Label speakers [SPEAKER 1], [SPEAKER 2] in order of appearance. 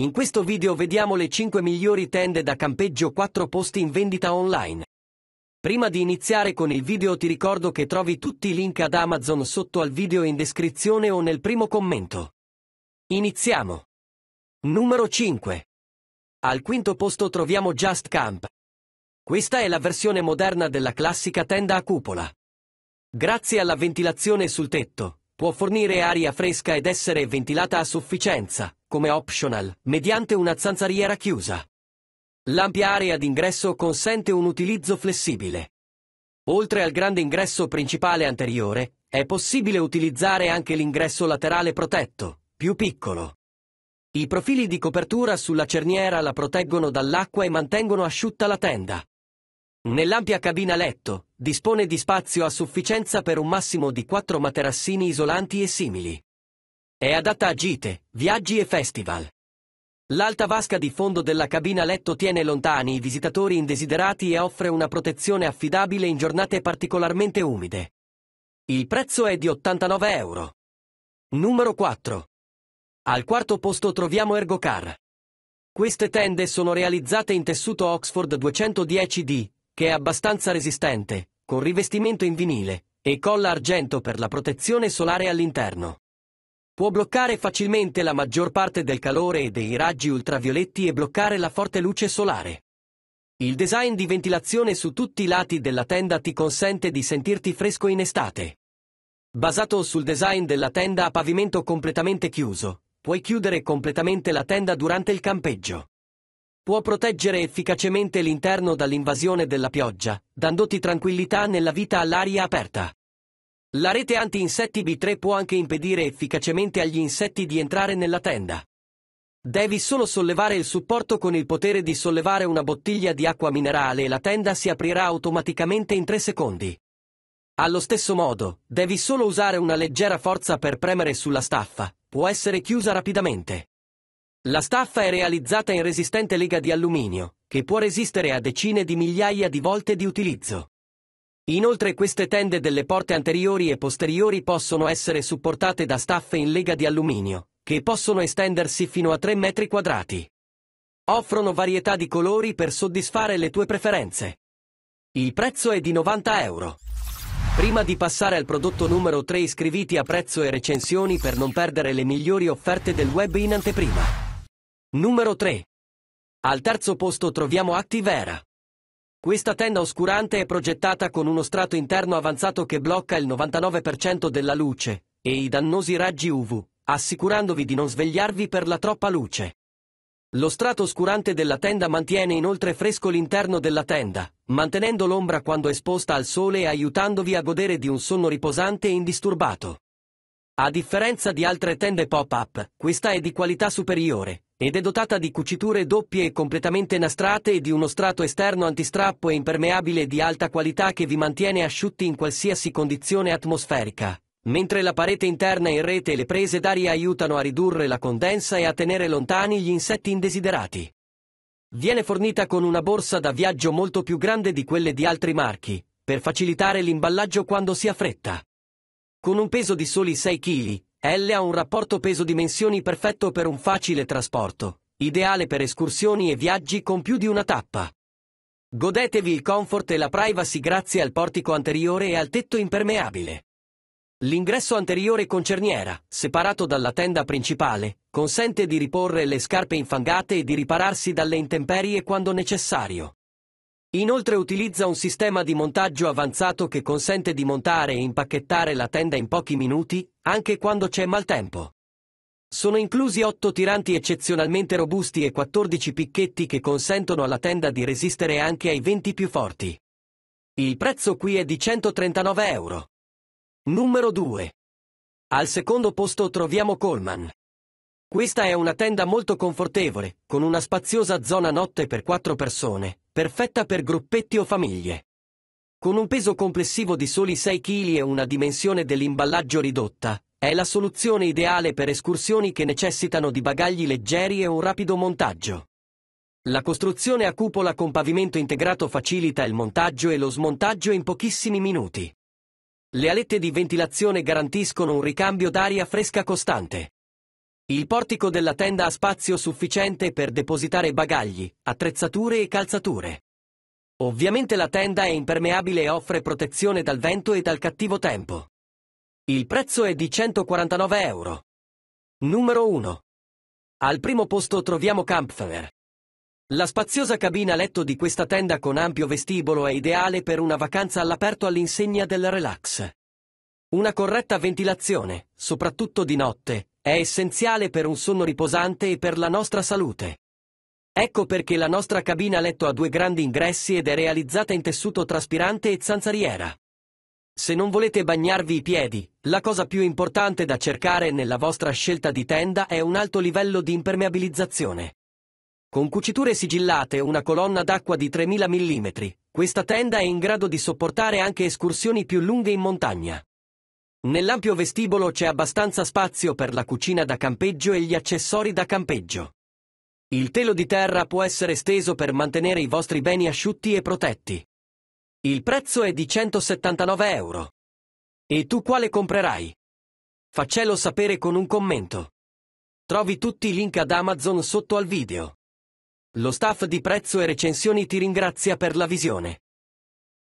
[SPEAKER 1] In questo video vediamo le 5 migliori tende da campeggio 4 posti in vendita online. Prima di iniziare con il video ti ricordo che trovi tutti i link ad Amazon sotto al video in descrizione o nel primo commento. Iniziamo. Numero 5. Al quinto posto troviamo Just Camp. Questa è la versione moderna della classica tenda a cupola. Grazie alla ventilazione sul tetto, può fornire aria fresca ed essere ventilata a sufficienza, come optional, mediante una zanzariera chiusa. L'ampia area d'ingresso consente un utilizzo flessibile. Oltre al grande ingresso principale anteriore, è possibile utilizzare anche l'ingresso laterale protetto, più piccolo. I profili di copertura sulla cerniera la proteggono dall'acqua e mantengono asciutta la tenda. Nell'ampia cabina letto, dispone di spazio a sufficienza per un massimo di quattro materassini isolanti e simili. È adatta a gite, viaggi e festival. L'alta vasca di fondo della cabina letto tiene lontani i visitatori indesiderati e offre una protezione affidabile in giornate particolarmente umide. Il prezzo è di 89 euro. Numero 4. Al quarto posto troviamo Ergocar. Queste tende sono realizzate in tessuto Oxford 210D, che è abbastanza resistente, con rivestimento in vinile, e colla argento per la protezione solare all'interno. Può bloccare facilmente la maggior parte del calore e dei raggi ultravioletti e bloccare la forte luce solare. Il design di ventilazione su tutti i lati della tenda ti consente di sentirti fresco in estate. Basato sul design della tenda a pavimento completamente chiuso, puoi chiudere completamente la tenda durante il campeggio. Può proteggere efficacemente l'interno dall'invasione della pioggia, dandoti tranquillità nella vita all'aria aperta. La rete anti-insetti B3 può anche impedire efficacemente agli insetti di entrare nella tenda. Devi solo sollevare il supporto con il potere di sollevare una bottiglia di acqua minerale e la tenda si aprirà automaticamente in 3 secondi. Allo stesso modo, devi solo usare una leggera forza per premere sulla staffa, può essere chiusa rapidamente. La staffa è realizzata in resistente lega di alluminio, che può resistere a decine di migliaia di volte di utilizzo. Inoltre queste tende delle porte anteriori e posteriori possono essere supportate da staffe in lega di alluminio, che possono estendersi fino a 3 metri quadrati. Offrono varietà di colori per soddisfare le tue preferenze. Il prezzo è di 90 euro. Prima di passare al prodotto numero 3 iscriviti a prezzo e recensioni per non perdere le migliori offerte del web in anteprima. Numero 3. Al terzo posto troviamo Activera. Questa tenda oscurante è progettata con uno strato interno avanzato che blocca il 99% della luce e i dannosi raggi UV, assicurandovi di non svegliarvi per la troppa luce. Lo strato oscurante della tenda mantiene inoltre fresco l'interno della tenda, mantenendo l'ombra quando esposta al sole e aiutandovi a godere di un sonno riposante e indisturbato. A differenza di altre tende pop-up, questa è di qualità superiore, ed è dotata di cuciture doppie e completamente nastrate e di uno strato esterno antistrappo e impermeabile di alta qualità che vi mantiene asciutti in qualsiasi condizione atmosferica. Mentre la parete interna in rete e le prese d'aria aiutano a ridurre la condensa e a tenere lontani gli insetti indesiderati. Viene fornita con una borsa da viaggio molto più grande di quelle di altri marchi, per facilitare l'imballaggio quando si ha fretta. Con un peso di soli 6 kg, l ha un rapporto peso-dimensioni perfetto per un facile trasporto, ideale per escursioni e viaggi con più di una tappa. Godetevi il comfort e la privacy grazie al portico anteriore e al tetto impermeabile. L'ingresso anteriore con cerniera, separato dalla tenda principale, consente di riporre le scarpe infangate e di ripararsi dalle intemperie quando necessario. Inoltre utilizza un sistema di montaggio avanzato che consente di montare e impacchettare la tenda in pochi minuti, anche quando c'è maltempo. Sono inclusi 8 tiranti eccezionalmente robusti e 14 picchetti che consentono alla tenda di resistere anche ai venti più forti. Il prezzo qui è di 139 euro. Numero 2. Al secondo posto troviamo Coleman. Questa è una tenda molto confortevole, con una spaziosa zona notte per 4 persone, perfetta per gruppetti o famiglie. Con un peso complessivo di soli 6 kg e una dimensione dell'imballaggio ridotta, è la soluzione ideale per escursioni che necessitano di bagagli leggeri e un rapido montaggio. La costruzione a cupola con pavimento integrato facilita il montaggio e lo smontaggio in pochissimi minuti. Le alette di ventilazione garantiscono un ricambio d'aria fresca costante. Il portico della tenda ha spazio sufficiente per depositare bagagli, attrezzature e calzature. Ovviamente la tenda è impermeabile e offre protezione dal vento e dal cattivo tempo. Il prezzo è di 149 euro. Numero 1. Al primo posto troviamo Campfire. La spaziosa cabina letto di questa tenda con ampio vestibolo è ideale per una vacanza all'aperto all'insegna del relax. Una corretta ventilazione, soprattutto di notte, è essenziale per un sonno riposante e per la nostra salute. Ecco perché la nostra cabina letto ha due grandi ingressi ed è realizzata in tessuto traspirante e zanzariera. Se non volete bagnarvi i piedi, la cosa più importante da cercare nella vostra scelta di tenda è un alto livello di impermeabilizzazione. Con cuciture sigillate e una colonna d'acqua di 3000 mm, questa tenda è in grado di sopportare anche escursioni più lunghe in montagna. Nell'ampio vestibolo c'è abbastanza spazio per la cucina da campeggio e gli accessori da campeggio. Il telo di terra può essere steso per mantenere i vostri beni asciutti e protetti. Il prezzo è di 179 euro. E tu quale comprerai? Faccelo sapere con un commento. Trovi tutti i link ad Amazon sotto al video. Lo staff di prezzo e recensioni ti ringrazia per la visione.